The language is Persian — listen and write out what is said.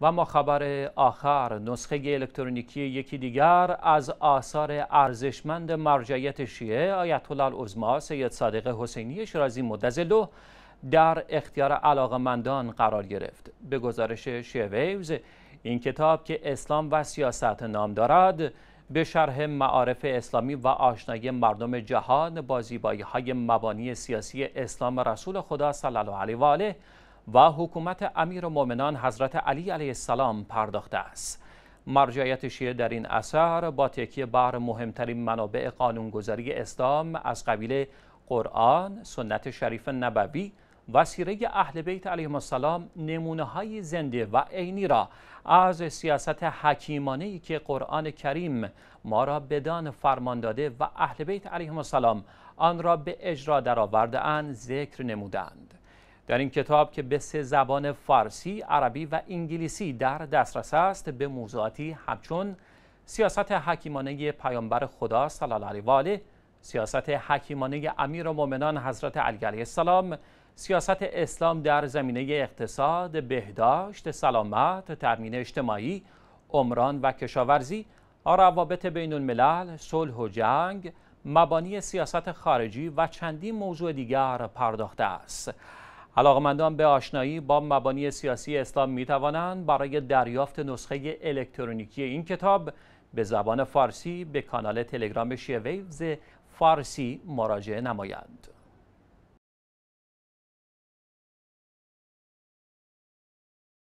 و ما خبر آخر نسخه الکترونیکی یکی دیگر از آثار ارزشمند مرجعیت شیعه آیت الله سید صادق حسینی شرازی مدزلو در اختیار علاقمندان قرار گرفت به گزارش شیعه ویوز این کتاب که اسلام و سیاست نام دارد به شرح معارف اسلامی و آشنایی مردم جهان با زیبایی های مبانی سیاسی اسلام رسول خدا صلی الله علیه و آله و حکومت امیر مؤمنان حضرت علی علیه السلام پرداخته است. مرجعیت شیعه در این اثر با تکیه بر مهمترین منابع قانونگذاری اسلام از قبیل قرآن، سنت شریف نبوی و سیره اهل بیت علیهم السلام نمونه های زنده و عینی را از سیاست حکیمانه ای که قرآن کریم ما را بدان فرمان داده و اهل بیت علیهم السلام آن را به اجرا درآورده اند ذکر نمودند در این کتاب که به سه زبان فارسی، عربی و انگلیسی در دسترس است به موضوعاتی همچون سیاست حکیمانه پیامبر خدا صلی الله علیه و آله، سیاست حکیمانه امیر مؤمنان حضرت علی علیه السلام، سیاست اسلام در زمینه اقتصاد، بهداشت، سلامت، ترمین اجتماعی، عمران و کشاورزی، روابط بین الملل، صلح و جنگ، مبانی سیاست خارجی و چندین موضوع دیگر پرداخته است. علاقمندان به آشنایی با مبانی سیاسی اسلام می توانند برای دریافت نسخه الکترونیکی این کتاب به زبان فارسی به کانال تلگرام شیویوز فارسی مراجعه نمایند.